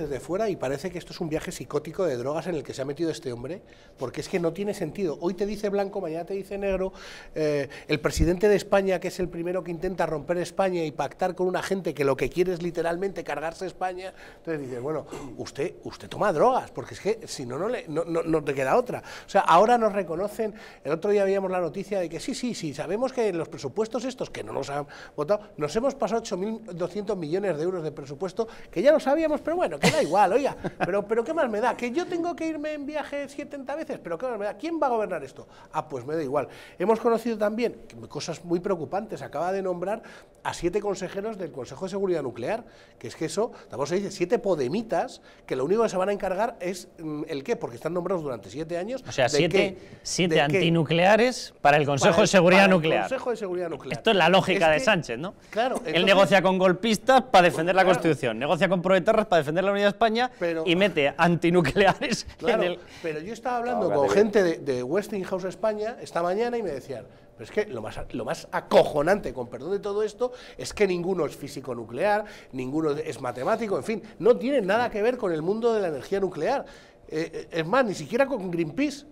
desde fuera y parece que esto es un viaje psicótico de drogas en el que se ha metido este hombre, porque es que no tiene sentido. Hoy te dice blanco, mañana te dice negro. Eh, el presidente de España, que es el primero que intenta romper España y pactar con una gente que lo que quiere es literalmente cargarse España, entonces dice, bueno, usted, usted toma drogas, porque es que si no, no, le, no, no, te queda otra. O sea, ahora nos reconocen, el otro día habíamos la noticia de que sí, sí, sí, sabemos que los presupuestos estos, que no nos han votado, nos hemos pasado 8.200 millones de euros de presupuesto, que ya lo sabíamos, pero bueno, me da igual, oiga, pero, pero ¿qué más me da? Que yo tengo que irme en viaje 70 veces, pero ¿qué más me da? ¿Quién va a gobernar esto? Ah, pues me da igual. Hemos conocido también cosas muy preocupantes, acaba de nombrar a siete consejeros del Consejo de Seguridad Nuclear, que es que eso, tampoco se dice, siete podemitas, que lo único que se van a encargar es mm, el qué, porque están nombrados durante siete años. O sea, siete, siete antinucleares para el Consejo de Seguridad Nuclear. Esto es la lógica de Sánchez, ¿no? Claro. Él negocia con golpistas para defender pues la Constitución, negocia con proetarras para defender la Unidad España y mete antinucleares en el... Pero yo estaba hablando con gente de, Westinghouse España esta mañana y me decían, pero es que lo más, lo más acojonante, con perdón de todo esto, es que ninguno es físico nuclear, ninguno es matemático, en fin, no tiene nada que ver con el mundo de la energía nuclear. Eh, eh, es más, ni siquiera con Greenpeace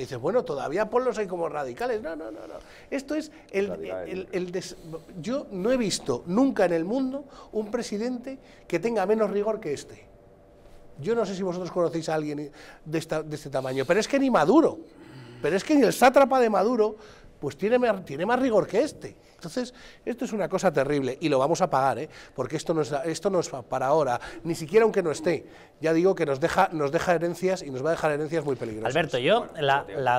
dices, bueno, todavía ponlos ahí como radicales. No, no, no, no. Esto es el, Yo no he visto nunca en el mundo un presidente que tenga menos rigor que este. Yo no sé si vosotros conocéis a alguien de este tamaño, pero es que ni Maduro, pero es que ni el sátrapa de Maduro pues tiene, tiene más rigor que este. Entonces, esto es una cosa terrible y lo vamos a pagar, ¿eh? porque esto no, es, esto nos para ahora, ni siquiera aunque no esté. Ya digo que nos deja, nos deja herencias y nos va a dejar herencias muy peligrosas. Alberto, yo la